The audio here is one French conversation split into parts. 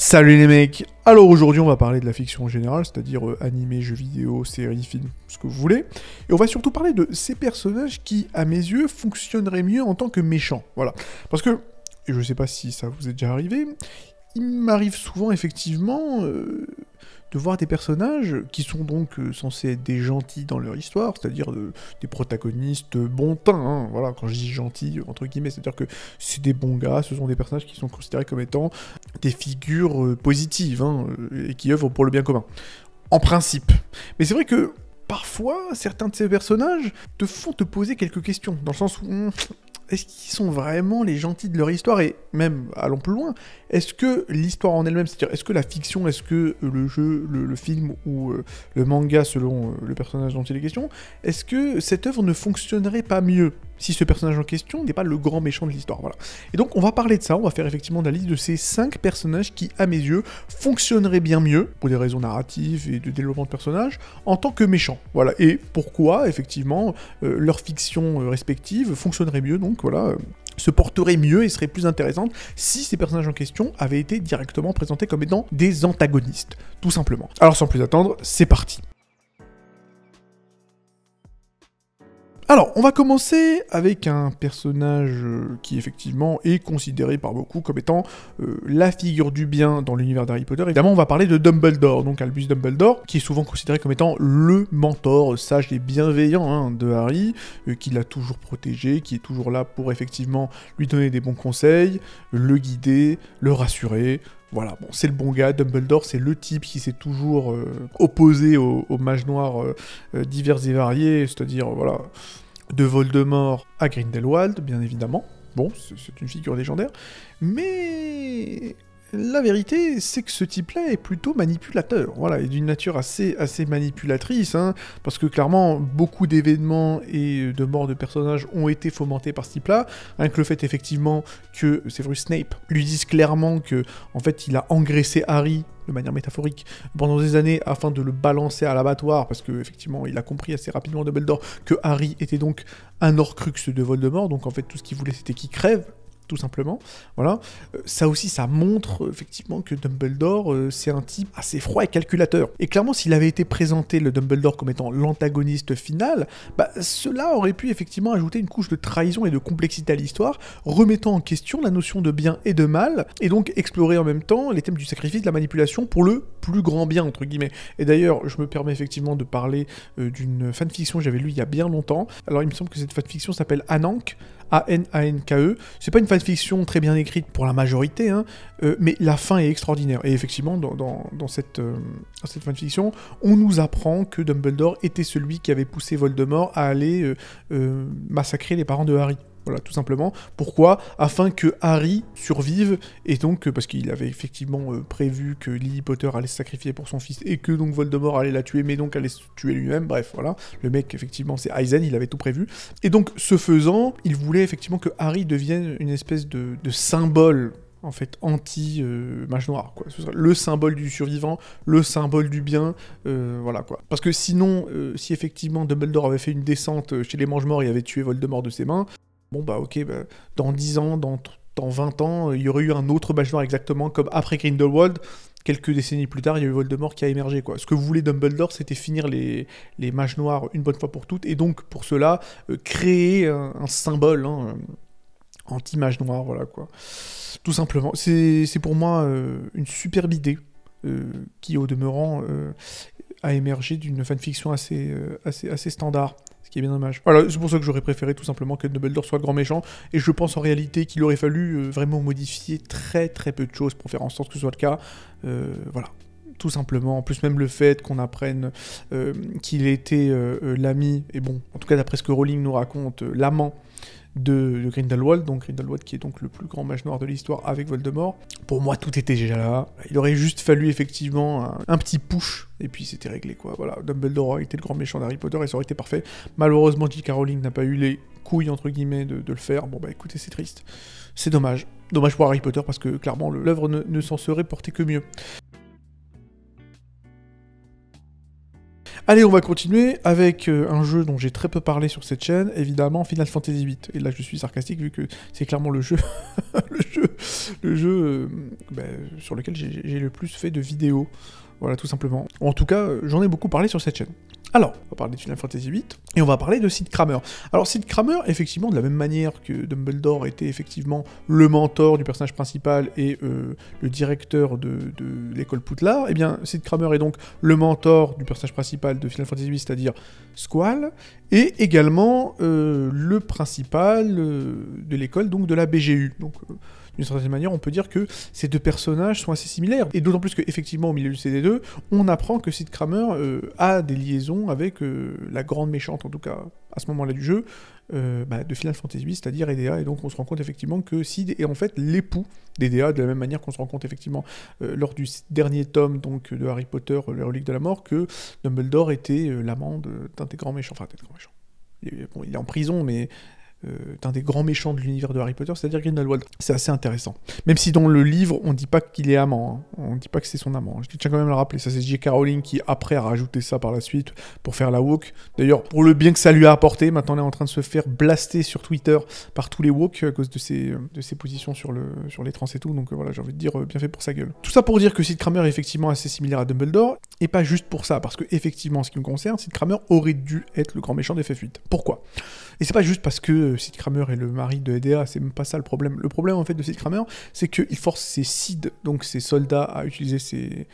Salut les mecs Alors aujourd'hui on va parler de la fiction en général, c'est-à-dire euh, animé, jeux vidéo, séries, films, ce que vous voulez. Et on va surtout parler de ces personnages qui, à mes yeux, fonctionneraient mieux en tant que méchants. Voilà. Parce que, et je sais pas si ça vous est déjà arrivé, il m'arrive souvent effectivement... Euh, de voir des personnages qui sont donc euh, censés être des gentils dans leur histoire, c'est-à-dire des protagonistes bon teint, hein, voilà, quand je dis gentil entre guillemets, c'est-à-dire que c'est des bons gars, ce sont des personnages qui sont considérés comme étant des figures euh, positives, hein, euh, et qui œuvrent pour le bien commun. En principe. Mais c'est vrai que parfois, certains de ces personnages te font te poser quelques questions, dans le sens où hmm, est-ce qu'ils sont vraiment les gentils de leur histoire Et même, allons plus loin, est-ce que l'histoire en elle-même, c'est-à-dire est-ce que la fiction, est-ce que le jeu, le, film ou euh, le manga selon euh, le personnage dont il est question, est-ce que cette œuvre ne fonctionnerait pas mieux si ce personnage en question n'est pas le grand méchant de l'histoire. Voilà. Et donc on va parler de ça, on va faire effectivement la liste de ces 5 personnages qui, à mes yeux, fonctionneraient bien mieux, pour des raisons narratives et de développement de personnages, en tant que méchants. Voilà. Et pourquoi, effectivement, euh, leurs leur fiction euh, respective fonctionnerait mieux, donc voilà. Euh, se porterait mieux et serait plus intéressante si ces personnages en question avaient été directement présentés comme étant des antagonistes, tout simplement. Alors sans plus attendre, c'est parti. Alors, on va commencer avec un personnage euh, qui effectivement est considéré par beaucoup comme étant euh, la figure du bien dans l'univers d'Harry Potter. Évidemment, on va parler de Dumbledore, donc Albus Dumbledore, qui est souvent considéré comme étant le mentor sage et bienveillant hein, de Harry, euh, qui l'a toujours protégé, qui est toujours là pour effectivement lui donner des bons conseils, le guider, le rassurer, voilà, bon, c'est le bon gars, Dumbledore, c'est le type qui s'est toujours euh, opposé aux, mages noirs euh, euh, divers et variés, c'est-à-dire, voilà, de Voldemort à Grindelwald, bien évidemment. Bon, c'est une figure légendaire, mais la vérité, c'est que ce type-là est plutôt manipulateur. Voilà, et d'une nature assez, assez manipulatrice, hein, parce que clairement, beaucoup d'événements et de morts de personnages ont été fomentés par ce type-là. avec le fait effectivement que Severus Snape lui dise clairement que, en fait, il a engraissé Harry de manière métaphorique, pendant des années afin de le balancer à l'abattoir, parce effectivement, il a compris assez rapidement Dumbledore que Harry était donc un Horcrux de Voldemort, donc en fait, tout ce qu'il voulait, c'était qu'il crève, tout simplement. Voilà. Euh, ça aussi, ça montre euh, effectivement que Dumbledore, euh, c'est un type assez froid et calculateur. Et clairement, s'il avait été présenté le Dumbledore comme étant l'antagoniste final, bah, cela aurait pu effectivement ajouter une couche de trahison et de complexité à l'histoire, remettant en question la notion de bien et de mal, et donc explorer en même temps les thèmes du sacrifice, de la manipulation pour le plus grand bien, entre guillemets. Et d'ailleurs, je me permets effectivement de parler d'une fanfiction que j'avais lue il y a bien longtemps. Alors, il me semble que cette fanfiction s'appelle Anank. A-N-A-N-K-E. C'est pas une fanfiction très bien écrite pour la majorité, hein, euh, mais la fin est extraordinaire. Et effectivement, dans, cette, euh, dans cette fanfiction, on nous apprend que Dumbledore était celui qui avait poussé Voldemort à aller euh, massacrer les parents de Harry. Voilà, tout simplement. Pourquoi Afin que Harry survive, et donc, euh, parce qu'il avait effectivement euh, prévu que Lily Potter allait se sacrifier pour son fils, et que donc Voldemort allait la tuer, mais donc allait se tuer lui-même, bref, voilà. Le mec, effectivement, c'est Aizen, il avait tout prévu. Et donc, ce faisant, il voulait effectivement que Harry devienne une espèce de, symbole en fait anti euh, mage noir quoi le symbole du survivant le symbole du bien voilà quoi parce que sinon si effectivement Dumbledore avait fait une descente chez les Mangemorts morts et avait tué Voldemort de ses mains Bon, bah ok, bah, dans 10 ans, dans, 20 ans, il y aurait eu un autre Noir exactement comme après Grindelwald. Quelques décennies plus tard, il y a eu Voldemort qui a émergé. Quoi. Ce que voulait Dumbledore, c'était finir les, les mages noirs une bonne fois pour toutes, et donc pour cela, euh, créer un, symbole hein, euh, anti-mage noir, voilà quoi. Tout simplement. C'est pour moi euh, une superbe idée. qui au demeurant a émergé d'une fanfiction assez, assez, assez standard bien dommage. Voilà, c'est pour ça que j'aurais préféré tout simplement que Dumbledore soit le grand méchant, et je pense en réalité qu'il aurait fallu euh, vraiment modifier très très peu de choses pour faire en sorte que ce soit le cas. Euh, voilà tout simplement. En plus, même le fait qu'on apprenne euh, qu'il était l'ami, et bon, en tout cas d'après ce que Rowling nous raconte, l'amant de, de, Grindelwald, donc Grindelwald qui est donc le plus grand mage noir de l'histoire avec Voldemort. Pour moi, tout était déjà là. Il aurait juste fallu effectivement un, petit push, et puis c'était réglé quoi. Voilà, Dumbledore était été le grand méchant d'Harry Potter et ça aurait été parfait. Malheureusement, J.K. Rowling n'a pas eu les couilles entre guillemets de, le faire. Bon bah écoutez, c'est triste. C'est dommage. Dommage pour Harry Potter parce que clairement l'œuvre ne s'en serait portée que mieux. Allez, on va continuer avec euh, un jeu dont j'ai très peu parlé sur cette chaîne, évidemment Final Fantasy VIII. Et là, je suis sarcastique vu que c'est clairement le jeu, jeu, le jeu euh, bah, sur lequel j'ai le plus fait de vidéos. Voilà, tout simplement. En tout cas, euh, j'en ai beaucoup parlé sur cette chaîne. Alors, on va parler de Final Fantasy VIII, et on va parler de Sid Kramer. Alors, Sid Kramer, effectivement, de la même manière que Dumbledore était effectivement le mentor du personnage principal et euh, le directeur de, l'école Poudlard, eh bien, Sid Kramer est donc le mentor du personnage principal de Final Fantasy VIII, c'est-à-dire Squall, et également euh, le principal de l'école, donc de la BGU. Donc, d'une certaine manière, on peut dire que ces deux personnages sont assez similaires. Et d'autant plus qu'effectivement, au milieu du CD2, on apprend que Sid Kramer euh, a des liaisons avec euh, la grande méchante, en tout cas à ce moment-là du jeu, euh, bah, de Final Fantasy VIII, c'est-à-dire Edea. Et donc on se rend compte effectivement que Sid est en fait l'époux d'Edea, de la même manière qu'on se rend compte effectivement lors du dernier tome donc, de Harry Potter, les reliques de la mort, que Dumbledore était l'amant d'un des grands méchants, enfin il est en prison, mais d'un euh, des grands méchants de l'univers de Harry Potter, c'est-à-dire Grindelwald. C'est assez intéressant. Même si dans le livre, on ne dit pas qu'il est amant, On hein. on dit pas que c'est son amant. Je tiens quand même à le rappeler. Ça, c'est J.K. Rowling qui, après, a rajouté ça par la suite pour faire la woke. D'ailleurs, pour le bien que ça lui a apporté, maintenant, elle est en train de se faire blaster sur Twitter par tous les woke à cause de ses, de ses positions sur, le, sur les trans et tout. Donc euh, voilà, j'ai envie de dire, euh, bien fait pour sa gueule. Tout ça pour dire que Sid Kramer est effectivement assez similaire à Dumbledore, et pas juste pour ça, parce que, effectivement, en ce qui me concerne, Sid Kramer aurait dû être le grand méchant des 8 Pourquoi et c'est pas juste parce que euh, Sid Kramer est le mari de EDA, c'est même pas ça le problème. Le problème en fait de Sid Kramer, c'est qu'il force ses Sid, donc ses soldats, à utiliser ses,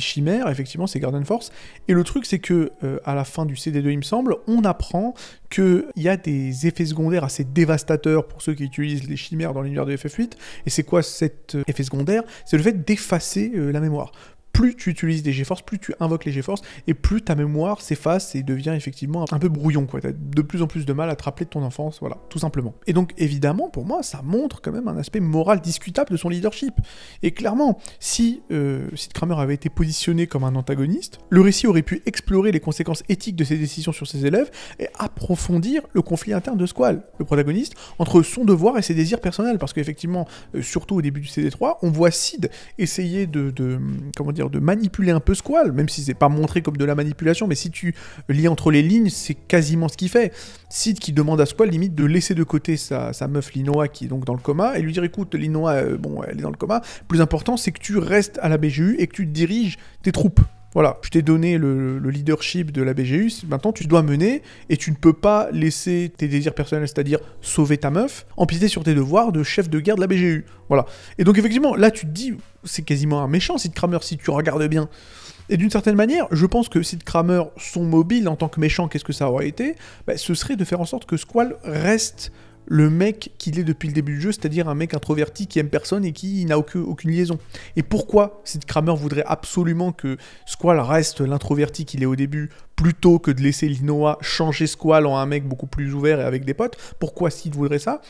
chimères, effectivement, ses Garden Force. Et le truc, c'est que euh, à la fin du CD2, il me semble, on apprend qu'il y a des effets secondaires assez dévastateurs pour ceux qui utilisent les chimères dans l'univers de FF8. Et c'est quoi cet euh, effet secondaire C'est le fait d'effacer la mémoire plus tu utilises des GeForce, plus tu invoques les GeForce, et plus ta mémoire s'efface et devient effectivement un peu brouillon, quoi. as de plus en plus de mal à te rappeler de ton enfance, voilà, tout simplement. Et donc, évidemment, pour moi, ça montre quand même un aspect moral discutable de son leadership. Et clairement, si euh, Sid Kramer avait été positionné comme un antagoniste, le récit aurait pu explorer les conséquences éthiques de ses décisions sur ses élèves et approfondir le conflit interne de Squall, le protagoniste, entre son devoir et ses désirs personnels. Parce qu'effectivement, euh, surtout au début du CD3, on voit Sid essayer de, de comment dire, de manipuler un peu Squall, même si c'est pas montré comme de la manipulation, mais si tu lis entre les lignes, c'est quasiment ce qu'il fait. Sid qui demande à Squall limite de laisser de côté sa, sa, meuf Linoa qui est donc dans le coma et lui dire écoute Linoa, euh, bon elle est dans le coma, plus important c'est que tu restes à la BGU et que tu diriges tes troupes voilà, je t'ai donné le, leadership de la BGU, maintenant tu dois mener et tu ne peux pas laisser tes désirs personnels, c'est-à-dire sauver ta meuf, empiéter sur tes devoirs de chef de guerre de la BGU. Voilà. Et donc effectivement, là tu te dis, c'est quasiment un méchant Sid Kramer si tu regardes bien. Et d'une certaine manière, je pense que Sid Kramer, son mobile en tant que méchant, qu'est-ce que ça aurait été bah, Ce serait de faire en sorte que Squall reste le mec qu'il est depuis le début du jeu, c'est-à-dire un mec introverti qui aime personne et qui n'a aucune, aucune, liaison. Et pourquoi Sid Kramer voudrait absolument que Squall reste l'introverti qu'il est au début plutôt que de laisser Linoa changer Squall en un mec beaucoup plus ouvert et avec des potes Pourquoi Sid voudrait ça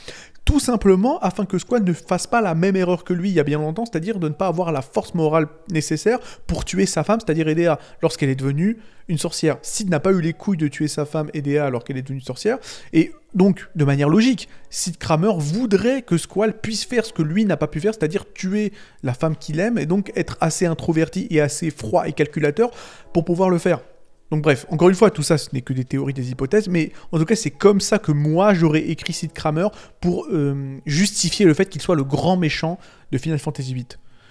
tout simplement afin que Squall ne fasse pas la même erreur que lui il y a bien longtemps, c'est-à-dire de ne pas avoir la force morale nécessaire pour tuer sa femme, c'est-à-dire Edea, lorsqu'elle est devenue une sorcière. Sid n'a pas eu les couilles de tuer sa femme Edea alors qu'elle est devenue sorcière, et donc, de manière logique, Sid Kramer voudrait que Squall puisse faire ce que lui n'a pas pu faire, c'est-à-dire tuer la femme qu'il aime, et donc être assez introverti et assez froid et calculateur pour pouvoir le faire. Donc bref, encore une fois, tout ça, ce n'est que des théories, des hypothèses, mais en tout cas, c'est comme ça que moi, j'aurais écrit Sid Kramer pour euh, justifier le fait qu'il soit le grand méchant de Final Fantasy VIII.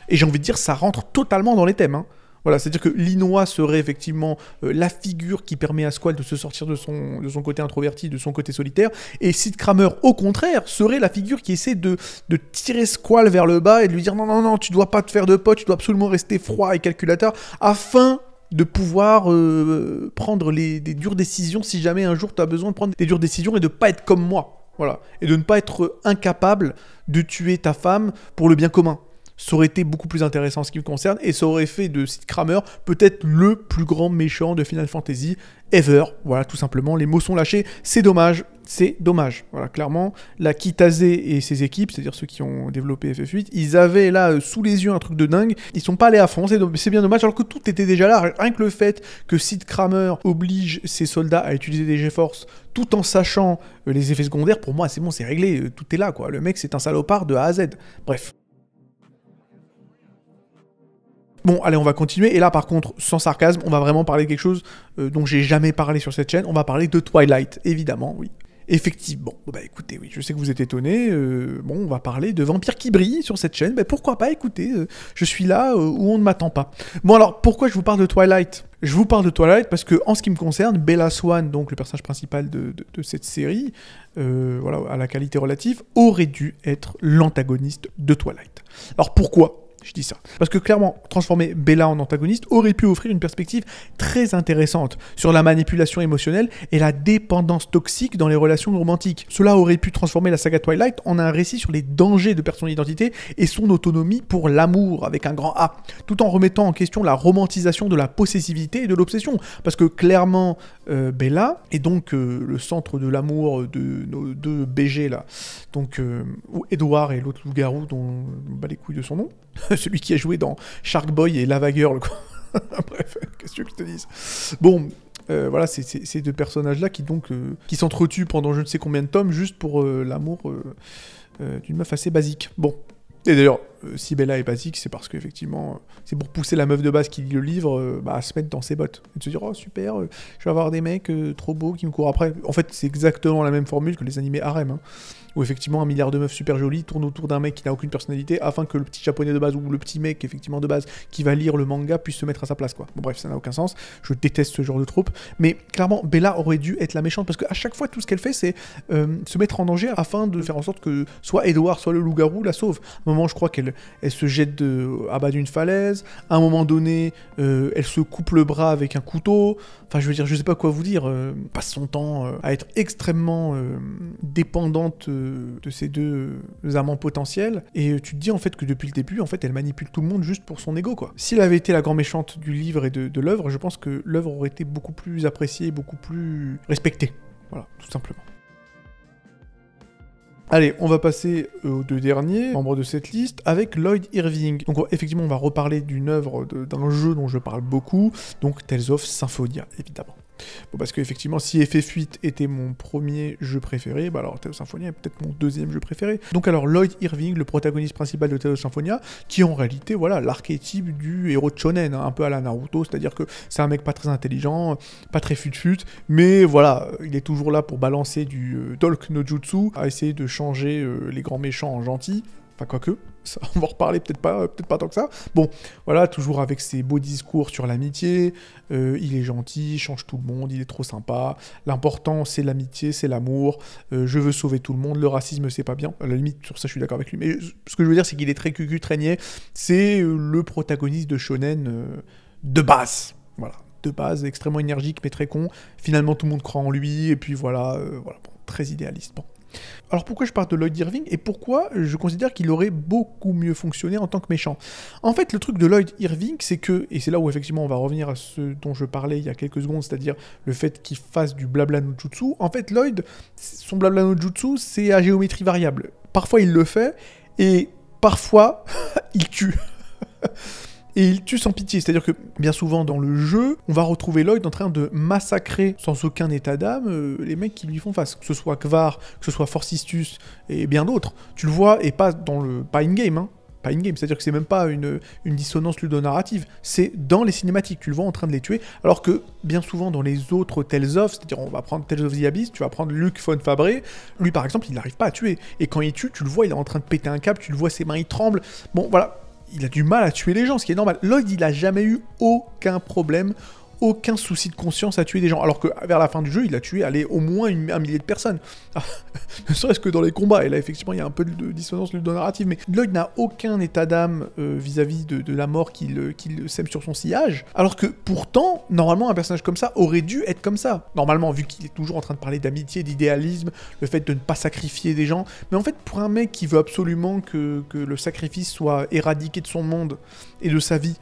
Et j'ai envie de dire, ça rentre totalement dans les thèmes. Hein. Voilà, c'est-à-dire que l'Inois serait effectivement euh, la figure qui permet à Squall de se sortir de son, de son côté introverti, de son côté solitaire, et Sid Kramer, au contraire, serait la figure qui essaie de, de tirer Squall vers le bas et de lui dire non, non, non, tu dois pas te faire de pote tu dois absolument rester froid et calculateur afin de pouvoir euh, prendre les, des dures décisions si jamais un jour tu as besoin de prendre des dures décisions et de pas être comme moi. Voilà. Et de ne pas être incapable de tuer ta femme pour le bien commun ça aurait été beaucoup plus intéressant en ce qui me concerne, et ça aurait fait de Sid Kramer peut-être le plus grand méchant de Final Fantasy ever. Voilà, tout simplement, les mots sont lâchés, c'est dommage, c'est dommage. Voilà, clairement, la Kitase et ses équipes, c'est-à-dire ceux qui ont développé FF8, ils avaient là euh, sous les yeux un truc de dingue, ils sont pas allés à fond, c'est bien dommage, alors que tout était déjà là, rien que le fait que Sid Kramer oblige ses soldats à utiliser des GeForce tout en sachant euh, les effets secondaires, pour moi c'est bon, c'est réglé, euh, tout est là quoi. Le mec c'est un salopard de A à Z. Bref. Bon, allez, on va continuer. Et là, par contre, sans sarcasme, on va vraiment parler de quelque chose euh, dont j'ai jamais parlé sur cette chaîne. On va parler de Twilight, évidemment, oui. Effectivement. Bah écoutez, oui, je sais que vous êtes étonnés. Euh, bon, on va parler de Vampire qui brille sur cette chaîne. Mais bah, pourquoi pas, écoutez, euh, je suis là où on ne m'attend pas. Bon alors, pourquoi je vous parle de Twilight Je vous parle de Twilight parce que, en ce qui me concerne, Bella Swan, donc le personnage principal de, de cette série, voilà, à la qualité relative, aurait dû être l'antagoniste de Twilight. Alors pourquoi je dis ça. Parce que clairement, transformer Bella en antagoniste aurait pu offrir une perspective très intéressante sur la manipulation émotionnelle et la dépendance toxique dans les relations romantiques. Cela aurait pu transformer la saga Twilight en un récit sur les dangers de perdre son identité et son autonomie pour l'amour avec un grand A, tout en remettant en question la romantisation de la possessivité et de l'obsession. Parce que clairement, euh, Bella est donc euh, le centre de l'amour de nos deux BG là, donc euh, Edouard et l'autre loup-garou dont on bat les couilles de son nom. Celui qui a joué dans Shark Boy et Lava Girl, quoi. Bref, qu'est-ce que je te dise Bon, euh, voilà, c'est ces deux personnages-là qui donc euh, qui s'entretuent pendant je ne sais combien de tomes juste pour euh, l'amour d'une meuf assez basique. Bon. Et d'ailleurs, si Bella est basique, c'est parce qu'effectivement, c'est pour pousser la meuf de base qui lit le livre bah, à se mettre dans ses bottes. Et de se dire, oh super, je vais avoir des mecs trop beaux qui me courent après. En fait, c'est exactement la même formule que les animés harem. Hein où effectivement un milliard de meufs super jolies tournent autour d'un mec qui n'a aucune personnalité afin que le petit japonais de base ou le petit mec effectivement de base qui va lire le manga puisse se mettre à sa place quoi. Bon bref, ça n'a aucun sens. Je déteste ce genre de troupe, Mais clairement, Bella aurait dû être la méchante parce qu'à chaque fois tout ce qu'elle fait c'est euh, se mettre en danger afin de faire en sorte que soit Edouard, soit le loup-garou la sauve. À un moment je crois qu'elle elle se jette à bas d'une falaise. À un moment donné, euh, elle se coupe le bras avec un couteau. Enfin je veux dire, je sais pas quoi vous dire. Euh, passe son temps à être extrêmement dépendante de, ces deux euh, amants potentiels. Et euh, tu te dis en fait que depuis le début, en fait, elle manipule tout le monde juste pour son ego, quoi. S'il avait été la grand méchante du livre et de, de l'œuvre, je pense que l'œuvre aurait été beaucoup plus appréciée, beaucoup plus respectée. Voilà, tout simplement. Allez, on va passer euh, aux deux derniers membres de cette liste avec Lloyd Irving. Donc effectivement, on va reparler d'une œuvre, d'un jeu dont je parle beaucoup, donc Tales of Symphonia, évidemment. Parce parce qu'effectivement, si Effet 8 était mon premier jeu préféré, bah alors Tales Symphonia est peut-être mon deuxième jeu préféré. Donc alors Lloyd Irving, le protagoniste principal de Tales Symphonia, qui en réalité, voilà, l'archétype du héros de shonen, hein, un peu à la Naruto, c'est-à-dire que c'est un mec pas très intelligent, pas très fut-fut, mais voilà, il est toujours là pour balancer du euh, talk Dolk no Jutsu, à essayer de changer euh, les grands méchants en gentils, enfin que on va reparler peut-être pas, euh, peut-être pas tant que ça. Bon, voilà, toujours avec ses beaux discours sur l'amitié, euh, il est gentil, il change tout le monde, il est trop sympa, l'important c'est l'amitié, c'est l'amour, euh, je veux sauver tout le monde, le racisme c'est pas bien, à la limite sur ça je suis d'accord avec lui, mais ce que je veux dire c'est qu'il est très cucu, traîné, c'est le protagoniste de Shonen de base, voilà, de base, extrêmement énergique mais très con, finalement tout le monde croit en lui, et puis voilà, voilà très idéaliste, alors pourquoi je parle de Lloyd Irving et pourquoi je considère qu'il aurait beaucoup mieux fonctionné en tant que méchant En fait, le truc de Lloyd Irving, c'est que, et c'est là où effectivement on va revenir à ce dont je parlais il y a quelques secondes, c'est-à-dire le fait qu'il fasse du blabla no jutsu. En fait, Lloyd, son blabla no jutsu, c'est à géométrie variable. Parfois il le fait et parfois il tue et il tue sans pitié. C'est-à-dire que bien souvent dans le jeu, on va retrouver Lloyd en train de massacrer sans aucun état d'âme euh, les mecs qui lui font face, que ce soit Kvar, que ce soit Forcistus et bien d'autres. Tu le vois et pas dans le pas in game, hein, pas in game, c'est-à-dire que c'est même pas une, une dissonance ludonarrative, c'est dans les cinématiques, tu le vois en train de les tuer, alors que bien souvent dans les autres Tales of, c'est-à-dire on va prendre Tales of the Abyss, tu vas prendre Luc von lui par exemple, il n'arrive pas à tuer, et quand il tue, tu le vois, il est en train de péter un câble, tu le vois, ses mains, il tremble, bon voilà, il a du mal à tuer les gens, ce qui est normal. Lloyd, il n'a jamais eu aucun problème aucun souci de conscience à tuer des gens. Alors que vers la fin du jeu, il a tué allez, au moins un millier de personnes. ne serait-ce que dans les combats. Et là, effectivement, il y a un peu de dissonance de narrative. Mais Lloyd n'a aucun état d'âme euh, vis-à-vis de, la mort euh, qu'il sème sur son sillage. Alors que pourtant, normalement, un personnage comme ça aurait dû être comme ça. Normalement, vu qu'il est toujours en train de parler d'amitié, d'idéalisme, le fait de ne pas sacrifier des gens. Mais en fait, pour un mec qui veut absolument que le sacrifice soit éradiqué de son monde et de sa vie,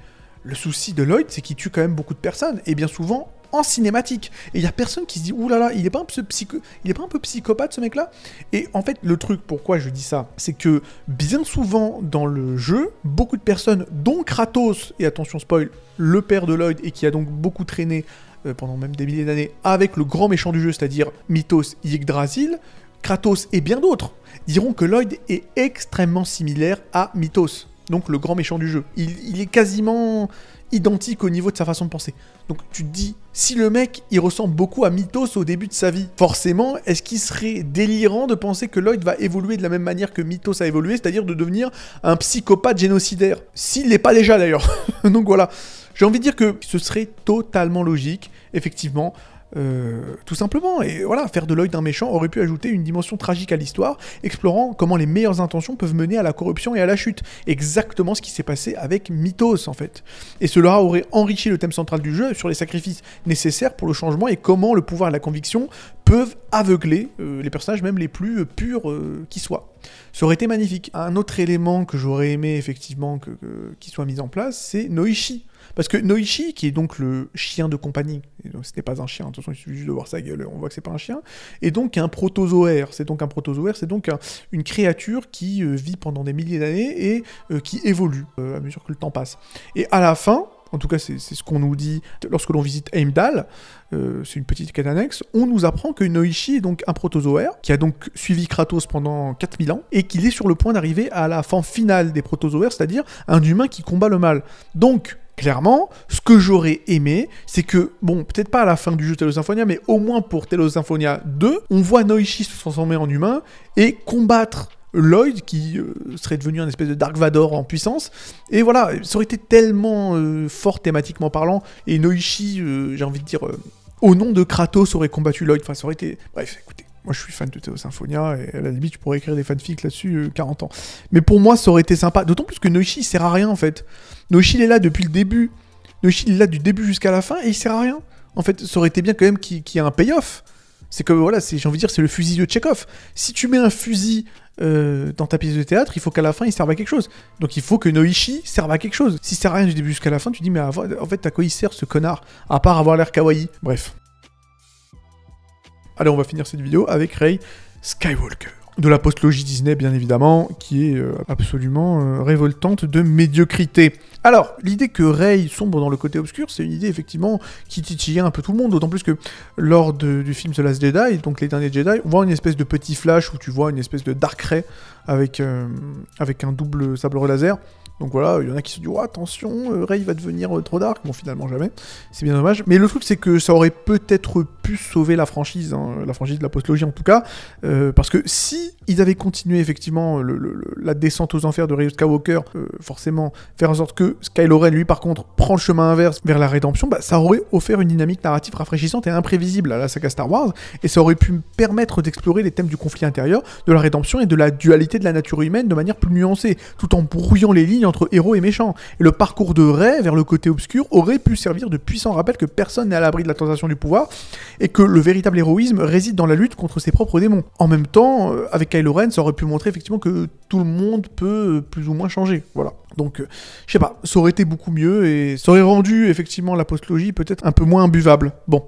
le souci de Lloyd, c'est qu'il tue quand même beaucoup de personnes, et bien souvent en cinématique. Et il n'y a personne qui se dit Ouh là là, il n'est pas un peu psycho... il pas un peu psychopathe ce mec-là Et en fait, le truc pourquoi je dis ça, c'est que bien souvent dans le jeu, beaucoup de personnes dont Kratos et attention spoil, le père de Lloyd et qui a donc beaucoup traîné euh, pendant même des milliers d'années avec le grand méchant du jeu, c'est-à-dire Mythos Yggdrasil, Kratos et bien d'autres diront que Lloyd est extrêmement similaire à Mythos donc le grand méchant du jeu. Il, est quasiment identique au niveau de sa façon de penser. Donc tu te dis, si le mec, il ressemble beaucoup à Mythos au début de sa vie, forcément, est-ce qu'il serait délirant de penser que Lloyd va évoluer de la même manière que Mythos a évolué, c'est-à-dire de devenir un psychopathe génocidaire S'il l'est pas déjà d'ailleurs. donc voilà. J'ai envie de dire que ce serait totalement logique, effectivement, euh, tout simplement. Et voilà, faire de l'œil d'un méchant aurait pu ajouter une dimension tragique à l'histoire, explorant comment les meilleures intentions peuvent mener à la corruption et à la chute. Exactement ce qui s'est passé avec Mythos, en fait. Et cela aurait enrichi le thème central du jeu sur les sacrifices nécessaires pour le changement et comment le pouvoir et la conviction peuvent aveugler euh, les personnages, même les plus purs euh, qui soient. Ça aurait été magnifique. Un autre élément que j'aurais aimé effectivement que, qu'il soit mis en place, c'est Noichi. Parce que Noichi, qui est donc le chien de compagnie, donc ce n'est pas un chien, de toute façon il suffit juste de voir sa gueule, on voit que c'est pas un chien, est donc un protozoaire. C'est donc un protozoaire, c'est donc une créature qui euh, vit pendant des milliers d'années et euh, qui évolue euh, à mesure que le temps passe. Et à la fin, en tout cas c'est ce qu'on nous dit lorsque l'on visite Heimdall, euh, c'est une petite quête annexe, on nous apprend que Noichi est donc un protozoaire, qui a donc suivi Kratos pendant 4000 ans, et qu'il est sur le point d'arriver à la fin finale des protozoaires, c'est-à-dire un humain qui combat le mal. Donc, clairement, ce que j'aurais aimé, c'est que, bon, peut-être pas à la fin du jeu Telos Symphonia, mais au moins pour Telos Symphonia 2, on voit Noichi se transformer en humain et combattre Lloyd, qui euh, serait devenu un espèce de Dark Vador en puissance. Et voilà, ça aurait été tellement euh, fort thématiquement parlant. Et Noichi, euh, j'ai envie de dire, au nom de Kratos, aurait combattu Lloyd. Enfin, ça aurait été. Bref, écoutez. Moi, je suis fan de Théo Symphonia, et à la limite, tu pourrais écrire des fanfics là-dessus 40 ans. Mais pour moi, ça aurait été sympa. D'autant plus que Noichi, il sert à rien, en fait. Noichi, il est là depuis le début. Noichi, il est là du début jusqu'à la fin, et il sert à rien. En fait, ça aurait été bien quand même qu'il y ait un payoff. C'est que voilà, j'ai envie de dire, c'est le fusil de Tchekhov. Si tu mets un fusil euh, dans ta pièce de théâtre, il faut qu'à la fin il serve à quelque chose. Donc il faut que Noishi serve à quelque chose. Si ça sert à rien du début jusqu'à la fin, tu dis mais en fait à quoi il sert ce connard À part avoir l'air kawaii. Bref. Allez, on va finir cette vidéo avec Ray Skywalker de la post Disney, bien évidemment, qui est euh, absolument euh, révoltante de médiocrité. Alors, l'idée que Rey sombre dans le côté obscur, c'est une idée effectivement qui titillait un peu tout le monde, d'autant plus que lors du film The Last Jedi, donc Les Derniers Jedi, on voit une espèce de petit flash où tu vois une espèce de Dark Ray avec, euh, avec un double sabre laser. Donc voilà, il y en a qui se disent oh, attention, Rey va devenir trop dark. Bon, finalement, jamais. C'est bien dommage. Mais le truc, c'est que ça aurait peut-être pu sauver la franchise, hein, la franchise de la postlogie en tout cas, parce que si ils avaient continué effectivement la descente aux enfers de et Skywalker, euh, forcément faire en sorte que Sky lui par contre, prend le chemin inverse vers la rédemption, bah, ça aurait offert une dynamique narrative rafraîchissante et imprévisible à la saga Star Wars, et ça aurait pu permettre d'explorer les thèmes du conflit intérieur, de la rédemption et de la dualité de la nature humaine de manière plus nuancée, tout en brouillant les lignes entre héros et méchants. Et le parcours de Rey vers le côté obscur aurait pu servir de puissant rappel que personne n'est à l'abri de la tentation du pouvoir, et que le véritable héroïsme réside dans la lutte contre ses propres démons. En même temps, euh, avec Kylo Ren, ça aurait pu montrer effectivement que tout le monde peut euh, plus ou moins changer. Voilà. Donc, euh, je sais pas, ça aurait été beaucoup mieux et ça aurait rendu effectivement la postlogie peut-être un peu moins imbuvable. Bon,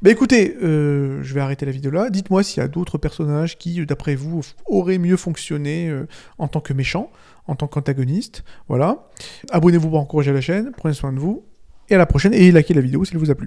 bah écoutez, euh, je vais arrêter la vidéo là. Dites-moi s'il y a d'autres personnages qui, d'après vous, auraient mieux fonctionné en tant que méchant, en tant qu'antagoniste. Voilà. Abonnez-vous pour encourager la chaîne, prenez soin de vous et à la prochaine et likez la vidéo si elle vous a plu.